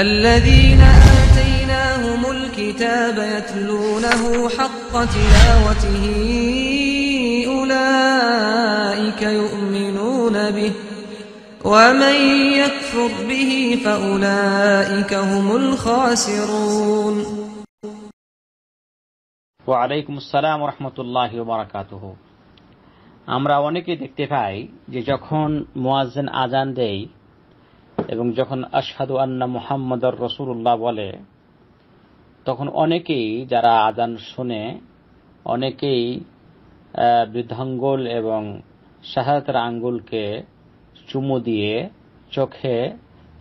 الذين آتيناهم الكتاب يتلونه حق تلاوته أولئك يؤمنون به ومن يكفر به فأولئك هم الخاسرون وعليكم السلام ورحمة الله وبركاته আমরা অনেকে দেখতে পাই যে যখন মোয়াজ্জেন আজান দেয় এবং যখন আশাদু আন্না মুহাম্মদর রসুল্লাহ বলে তখন অনেকেই যারা আজান শুনে অনেকেই বৃদ্ধাঙ্গুল এবং শাহাদাতের আঙ্গুলকে চুমু দিয়ে চোখে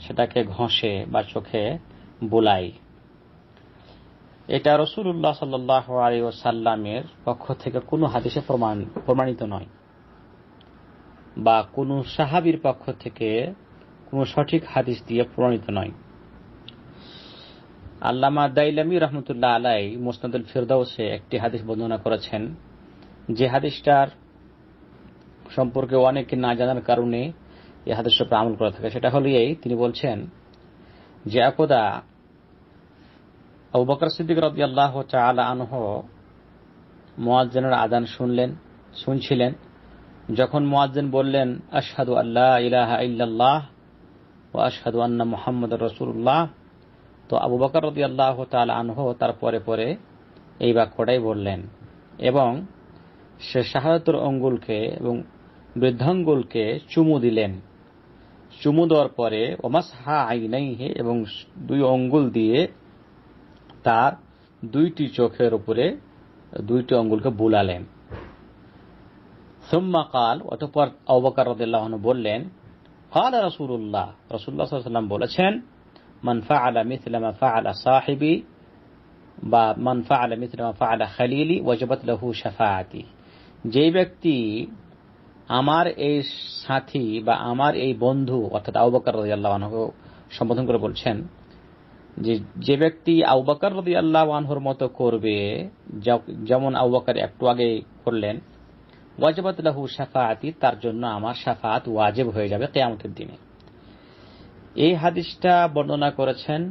সেটাকে ঘষে বা চোখে বোলাই এটা রসুল্লাহ সাল্লাহ আলী পক্ষ থেকে কোনো হাদিসে প্রমাণ প্রমাণিত নয় বা কোনো সাহাবির পক্ষ থেকে কোনো সঠিক হাদিস দিয়ে প্রণীত নয় আল্লামা দাইলামি রহমতুল্লাহ আলাই মোসনাদুল ফিরদাউসে একটি হাদিস বর্ণনা করেছেন যে হাদিসটার সম্পর্কে অনেকে না জানার কারণে এই হাদিসের উপর আমল করা থাকে সেটা হল এই তিনি বলছেন যে একদা আবু বকর সিদ্দিক রবি আল্লাহ চাল আনহ মোয়াজ্জেনের আদান শুনলেন শুনছিলেন যখন মোয়াজ্জেন বললেন আশহাদু আল্লাহ ইলাহা ইল্লাল্লাহ ওয়াশহাদু আন্না মোহাম্মদ রসুল্লাহ তো আবু বকর রদি আল্লাহ তাল আনহ তার পরে পরে এই বাক্যটাই বললেন এবং সে শাহাদতর অঙ্গুলকে এবং বৃদ্ধাঙ্গুলকে চুমু দিলেন চুমু দেওয়ার পরে ওমাস হা হে এবং দুই অঙ্গুল দিয়ে তার দুইটি চোখের উপরে দুইটি অঙ্গুলকে বুলালেন সোম্মা কাল অতপর অবকার বললেন قال رسول الله رسول الله صلى الله বলেছেন মান ফাআলা মিথলা মা ফাআলা সাহিবি বা من فعل مثل ما فعل خليلي وجبت লাহু شفاعتي যেই ব্যক্তি আমার এই সাথী বা আমার এই বন্ধু অর্থাৎ আবু বকর রাদিয়াল্লাহু আনহু সম্বোধন করে বলছেন যে যে ব্যক্তি আবু বকর রাদিয়াল্লাহু আনহুর মতো করবে যেমন আবু বকর একটু আগে করলেন ওয়াজবাত লাহু তার জন্য আমার সাফাত ওয়াজেব হয়ে যাবে কেয়ামতের দিনে এই হাদিসটা বর্ণনা করেছেন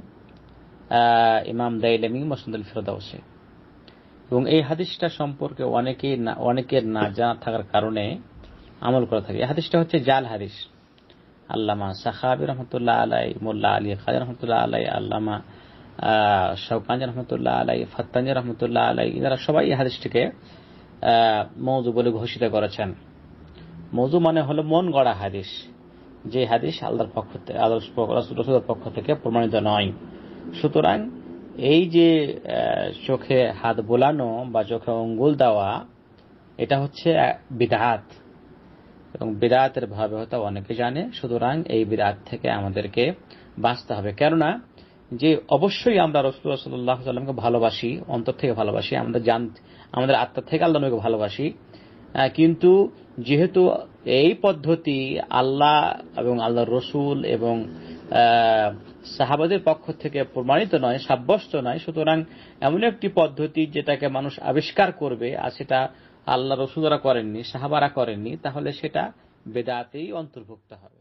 ইমাম দাইলামি মসন্দুল ফিরদাউসে এবং এই হাদিসটা সম্পর্কে অনেকেই অনেকের না জানা থাকার কারণে আমল করা থাকে এই হাদিসটা হচ্ছে জাল হাদিস আল্লামা সাহাবি রহমতুল্লাহ আলাই মোল্লা আলী খাজা রহমতুল্লাহ আলাই আল্লামা শৌকাঞ্জ রহমতুল্লাহ আলাই ফত্তাঞ্জ রহমতুল্লাহ আলাই এরা সবাই এই হাদিসটিকে মৌজু বলে ঘোষিত করেছেন মৌজু মানে হল মন গড়া হাদিস যে হাদিস আল্লাহর পক্ষ থেকে আল্লাহর পক্ষ থেকে প্রমাণিত নয় সুতরাং এই যে চোখে হাত বোলানো বা চোখে অঙ্গুল দেওয়া এটা হচ্ছে বিধাত এবং বিরাতের ভাবে হয়তো অনেকে জানে সুতরাং এই বিরাত থেকে আমাদেরকে বাঁচতে হবে কেননা যে অবশ্যই আমরা রসুল সাল্লাহ সাল্লামকে ভালোবাসি অন্তর থেকে ভালোবাসি আমরা জান আমাদের আত্মা থেকে আল্লাহ নবীকে ভালোবাসি কিন্তু যেহেতু এই পদ্ধতি আল্লাহ এবং আল্লাহ রসুল এবং সাহাবাদের পক্ষ থেকে প্রমাণিত নয় সাব্যস্ত নয় সুতরাং এমন একটি পদ্ধতি যেটাকে মানুষ আবিষ্কার করবে আর সেটা আল্লাহ রসুলরা করেননি সাহাবারা করেননি তাহলে সেটা বেদাতেই অন্তর্ভুক্ত হবে